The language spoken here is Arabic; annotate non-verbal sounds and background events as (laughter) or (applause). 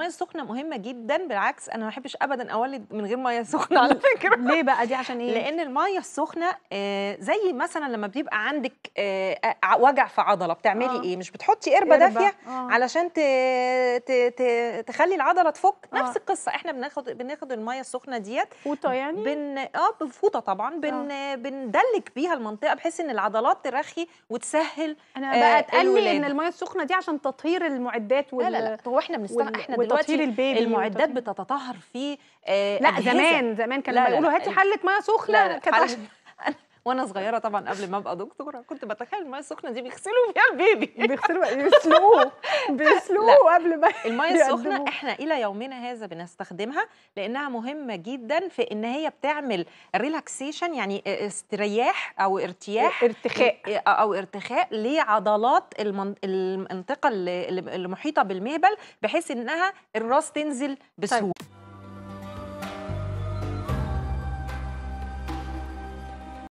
الميه السخنه مهمه جدا بالعكس انا ما بحبش ابدا اولد من غير ميه سخنه على فكره ليه بقى دي عشان ايه لان الميه السخنه آه، زي مثلا لما بيبقى عندك آه، آه، وجع في عضله بتعملي آه. ايه مش بتحطي قربه دافيه آه. علشان ت... ت... ت... تخلي العضله تفك آه. نفس القصه احنا بناخد بناخد الميه السخنه ديت فوطه يعني بن اه بفوطه طبعا بن آه. بندلك بيها المنطقه بحيث ان العضلات ترخي وتسهل انا بقى اتقال ان الميه السخنه دي عشان تطهير المعدات وال لا لا, لا. هو احنا بنستخدم وال... احنا تطهير البيبي المعدات بتتطهر في آه، لا أجهزة. زمان زمان كانوا بيقولوا هاتي حله ميه سخنه كانت (laughs) وانا صغيره طبعا قبل ما ابقى دكتوره كنت بتخيل الميه السخنه دي بيغسلوا فيها البيبي بيغسلوا بيسلقوه (laughs) بيسلقوه قبل ما الميه السخنه احنا الى يومنا هذا بنستخدمها لانها مهمه جدا في ان هي بتعمل ريلاكسيشن يعني استرياح او ارتياح ارتخاء او ارتخاء لعضلات المنطقه اللي محيطه بالمهبل بحيث انها الراس تنزل بسهوله طيب.